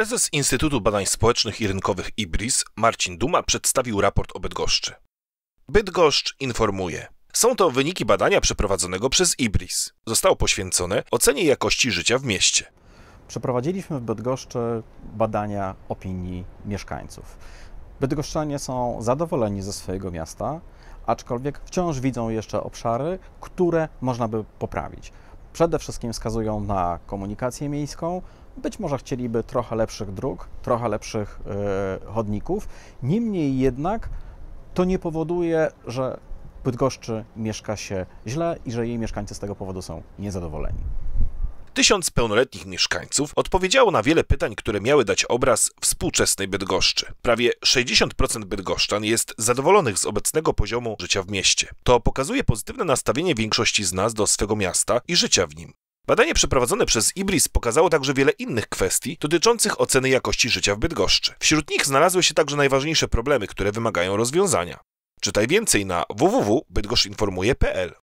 Prezes Instytutu Badań Społecznych i Rynkowych IBRIS Marcin Duma przedstawił raport o Bydgoszczy. Bydgoszcz informuje. Są to wyniki badania przeprowadzonego przez IBRIS. Zostało poświęcone ocenie jakości życia w mieście. Przeprowadziliśmy w Bydgoszczy badania opinii mieszkańców. Bydgoszczanie są zadowoleni ze swojego miasta, aczkolwiek wciąż widzą jeszcze obszary, które można by poprawić przede wszystkim wskazują na komunikację miejską. Być może chcieliby trochę lepszych dróg, trochę lepszych e, chodników. Niemniej jednak to nie powoduje, że Bydgoszczy mieszka się źle i że jej mieszkańcy z tego powodu są niezadowoleni. Tysiąc pełnoletnich mieszkańców odpowiedziało na wiele pytań, które miały dać obraz współczesnej Bydgoszczy. Prawie 60% bydgoszczan jest zadowolonych z obecnego poziomu życia w mieście. To pokazuje pozytywne nastawienie większości z nas do swego miasta i życia w nim. Badanie przeprowadzone przez IBRIS pokazało także wiele innych kwestii dotyczących oceny jakości życia w Bydgoszczy. Wśród nich znalazły się także najważniejsze problemy, które wymagają rozwiązania. Czytaj więcej na www.bydgoszinformuje.pl